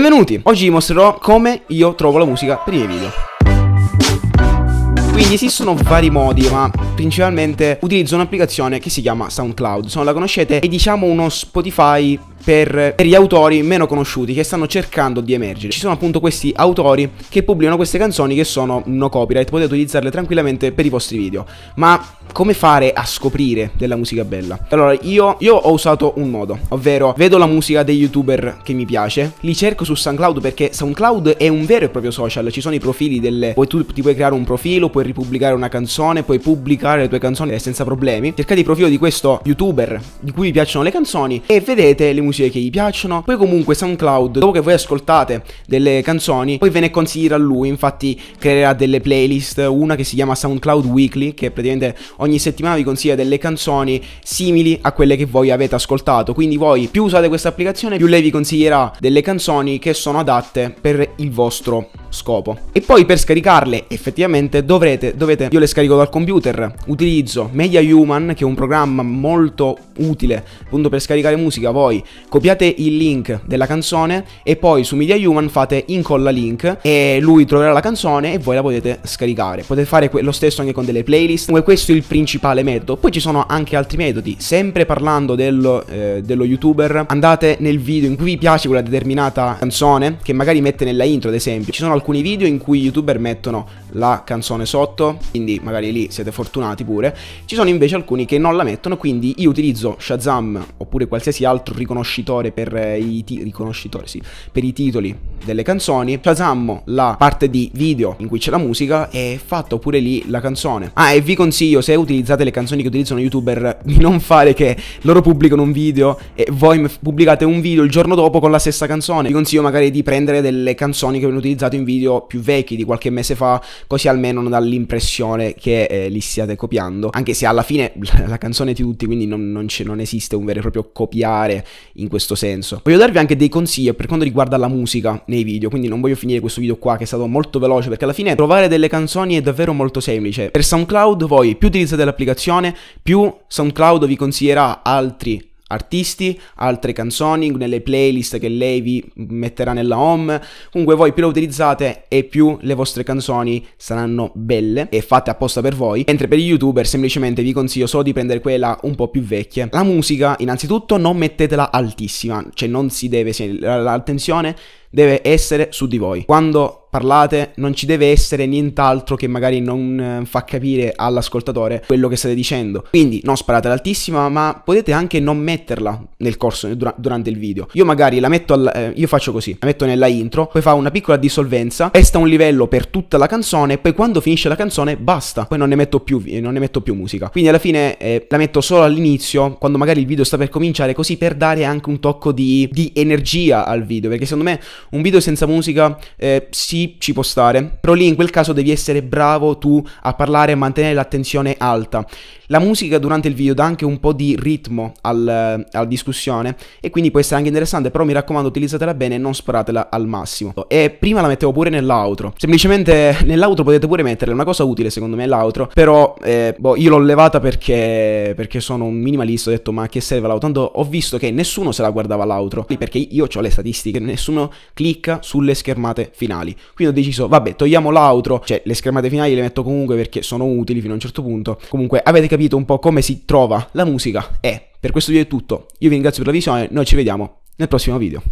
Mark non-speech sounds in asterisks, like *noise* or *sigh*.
Benvenuti, oggi vi mostrerò come io trovo la musica per i miei video. Quindi esistono vari modi, ma principalmente utilizzo un'applicazione che si chiama SoundCloud. Se non la conoscete, è diciamo uno Spotify per, per, gli autori meno conosciuti che stanno cercando di emergere. Ci sono appunto questi autori che pubblicano queste canzoni che sono no copyright, potete utilizzarle tranquillamente per i vostri video. Ma come fare a scoprire della musica bella? Allora, io, io ho usato un modo, ovvero vedo la musica dei youtuber che mi piace, li cerco su SoundCloud perché SoundCloud è un vero e proprio social, ci sono i profili delle... Puoi, tu ti puoi creare un profilo, puoi ripubblicare una canzone, puoi pubblicare le tue canzoni eh, senza problemi. Cercate il profilo di questo youtuber di cui vi piacciono le canzoni e vedete le musiche che gli piacciono. Poi comunque SoundCloud, dopo che voi ascoltate delle canzoni, poi ve ne consiglierà lui, infatti creerà delle playlist, una che si chiama SoundCloud Weekly, che praticamente ogni settimana vi consiglia delle canzoni simili a quelle che voi avete ascoltato. Quindi voi più usate questa applicazione, più lei vi consiglierà delle canzoni che sono adatte per il vostro scopo. E poi per scaricarle effettivamente dovrete, dovete, io le scarico dal computer, utilizzo Media Human che è un programma molto utile appunto per scaricare musica, voi copiate il link della canzone e poi su Media Human fate incolla link e lui troverà la canzone e voi la potete scaricare. Potete fare lo stesso anche con delle playlist, comunque questo è il principale metodo. Poi ci sono anche altri metodi, sempre parlando dello, eh, dello youtuber, andate nel video in cui vi piace quella determinata canzone che magari mette nella intro ad esempio, ci sono alcuni video in cui youtuber mettono la canzone sotto, quindi magari lì siete fortunati pure. Ci sono invece alcuni che non la mettono, quindi io utilizzo Shazam oppure qualsiasi altro riconoscitore per eh, i, ti- riconoscitore, sì, per i titoli delle canzoni. Shazam la parte di video in cui c'è la musica e fatto pure lì la canzone. Ah, e vi consiglio se utilizzate le canzoni che utilizzano youtuber di non fare che loro pubblicano un video e voi pubblicate un video il giorno dopo con la stessa canzone. Vi consiglio magari di prendere delle canzoni che avevano utilizzato in video più vecchi di qualche mese fa così almeno non dà l'impressione che eh, li stiate copiando, anche se alla fine *laughs* la canzone è di tutti, quindi non, non, non esiste un vero e proprio copiare in questo senso. Voglio darvi anche dei consigli per quanto riguarda la musica nei video, quindi non voglio finire questo video qua che è stato molto veloce, perché alla fine trovare delle canzoni è davvero molto semplice. Per SoundCloud voi più utilizzate l'applicazione, più SoundCloud vi consiglierà altri artisti, altre canzoni nelle playlist che lei vi metterà nella home. Comunque voi più la utilizzate e più le vostre canzoni saranno belle e fatte apposta per voi. Mentre per gli youtuber semplicemente vi consiglio solo di prendere quella un po' più vecchia. La musica innanzitutto non mettetela altissima, cioè non si deve, l'attenzione deve essere su di voi. Quando parlate, non ci deve essere nient'altro che magari non eh, fa capire all'ascoltatore quello che state dicendo. Quindi non sparate all'altissima, ma potete anche non metterla nel corso, eh, dura- durante il video. Io magari la metto, al, eh, io faccio così, la metto nella intro, poi fa una piccola dissolvenza, resta un livello per tutta la canzone, poi quando finisce la canzone basta, poi non ne metto più, non ne metto più musica. Quindi alla fine eh, la metto solo all'inizio, quando magari il video sta per cominciare, così per dare anche un tocco di, di energia al video, perché secondo me un video senza musica eh, si sì, ci può stare, però lì in quel caso devi essere bravo tu a parlare e mantenere l'attenzione alta. La musica durante il video dà anche un po' di ritmo al, alla discussione e quindi può essere anche interessante, però mi raccomando utilizzatela bene e non sparatela al massimo. E prima la mettevo pure nell'outro, semplicemente *laughs* nell'outro potete pure metterla, è una cosa utile secondo me l'outro, però eh, boh, io l'ho levata perché, perché, sono un minimalista, ho detto ma che serve l'outro? Tanto ho visto che nessuno se la guardava l'outro, perché io ho le statistiche, nessuno clicca sulle schermate finali. Quindi ho deciso, vabbè, togliamo l'outro, cioè le schermate finali le metto comunque perché sono utili fino a un certo punto. Comunque avete capito un po' come si trova la musica e eh, per questo video è tutto. Io vi ringrazio per la visione, noi ci vediamo nel prossimo video.